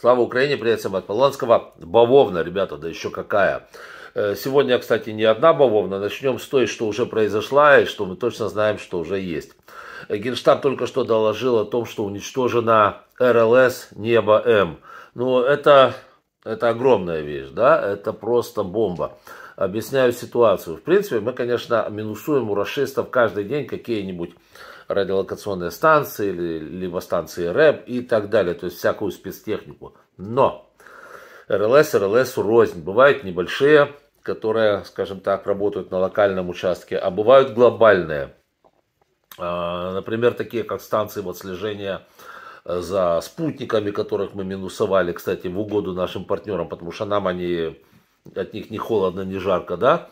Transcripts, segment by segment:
Слава Украине, привет всем от Поланского. Бавовна, ребята, да еще какая. Э, сегодня, кстати, не одна бавовна. Начнем с той, что уже произошла и что мы точно знаем, что уже есть. Э, Генштаб только что доложил о том, что уничтожена РЛС «Небо-М». Ну, это, это огромная вещь, да? Это просто бомба объясняю ситуацию. В принципе, мы, конечно, минусуем у расистов каждый день какие-нибудь радиолокационные станции, либо станции РЭП и так далее, то есть всякую спецтехнику. Но РЛС, РЛС рознь. Бывают небольшие, которые, скажем так, работают на локальном участке, а бывают глобальные. А, например, такие как станции вот слежения э, за спутниками, которых мы минусовали, кстати, в угоду нашим партнерам, потому что нам они от них ни холодно, ни жарко, да?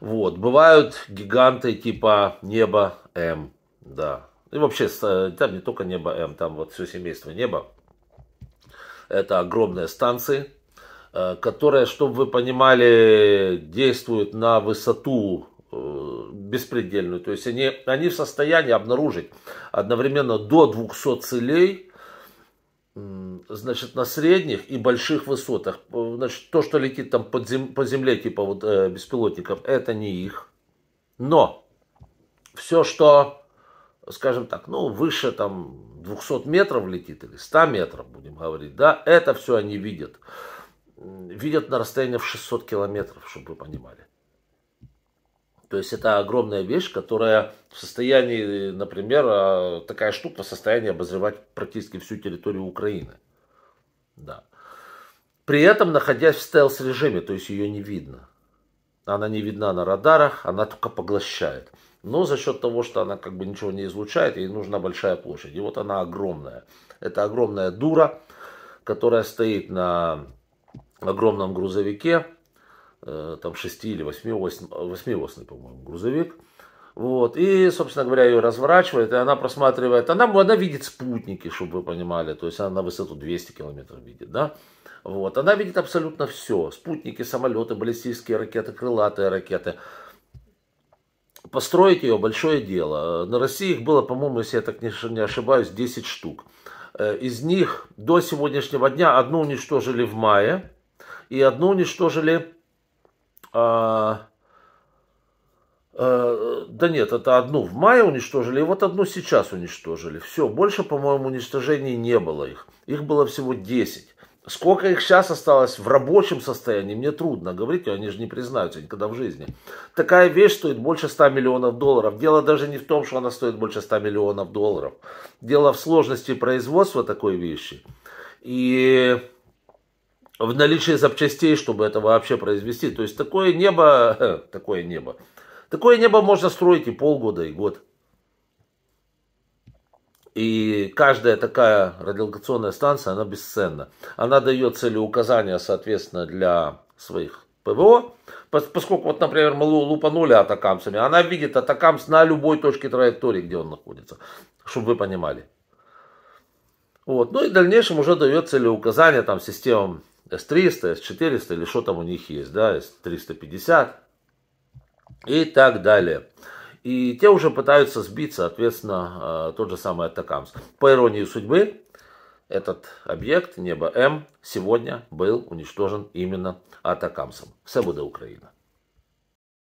Вот, бывают гиганты типа Небо М, да. И вообще, э, там не только Небо М, там вот все семейство Небо. Это огромные станции, э, которые, чтобы вы понимали, действуют на высоту э, беспредельную. То есть они, они в состоянии обнаружить одновременно до 200 целей значит, на средних и больших высотах. Значит, то, что летит там под зем, по земле, типа вот э, беспилотников, это не их. Но все, что, скажем так, ну, выше там 200 метров летит, или 100 метров, будем говорить, да, это все они видят. Видят на расстоянии в 600 километров, чтобы вы понимали. То есть это огромная вещь, которая в состоянии, например, а, такая штука в состоянии обозревать практически всю территорию Украины. Да. При этом находясь в стелс-режиме, то есть ее не видно. Она не видна на радарах, она только поглощает. Но за счет того, что она как бы ничего не излучает, ей нужна большая площадь. И вот она огромная. Это огромная дура, которая стоит на огромном грузовике, Э, там 6 или 8, 8, 8 по-моему, грузовик. Вот. И, собственно говоря, ее разворачивает, и она просматривает, она, она видит спутники, чтобы вы понимали, то есть она на высоту 200 километров видит, да? Вот. Она видит абсолютно все. Спутники, самолеты, баллистические ракеты, крылатые ракеты. Построить ее большое дело. На России их было, по-моему, если я так не ошибаюсь, 10 штук. Э, из них до сегодняшнего дня одну уничтожили в мае, и одну уничтожили а, а, да нет, это одну в мае уничтожили, и вот одну сейчас уничтожили. Все, больше, по-моему, уничтожений не было их. Их было всего 10. Сколько их сейчас осталось в рабочем состоянии, мне трудно говорить, они же не признаются никогда в жизни. Такая вещь стоит больше 100 миллионов долларов. Дело даже не в том, что она стоит больше 100 миллионов долларов. Дело в сложности производства такой вещи. И в наличии запчастей, чтобы это вообще произвести. То есть такое небо, такое небо, такое небо можно строить и полгода, и год. И каждая такая радиолокационная станция, она бесценна. Она дает целеуказания, соответственно, для своих ПВО, поскольку, вот, например, мы лупанули атакамсами, она видит атакамс на любой точке траектории, где он находится, чтобы вы понимали. Вот. Ну и в дальнейшем уже дает целеуказания там, системам с-300, С-400 или что там у них есть, да, С-350 и так далее. И те уже пытаются сбить, соответственно, э, тот же самый Атакамс. По иронии судьбы, этот объект, небо М, сегодня был уничтожен именно Атакамсом. Все будет Украина.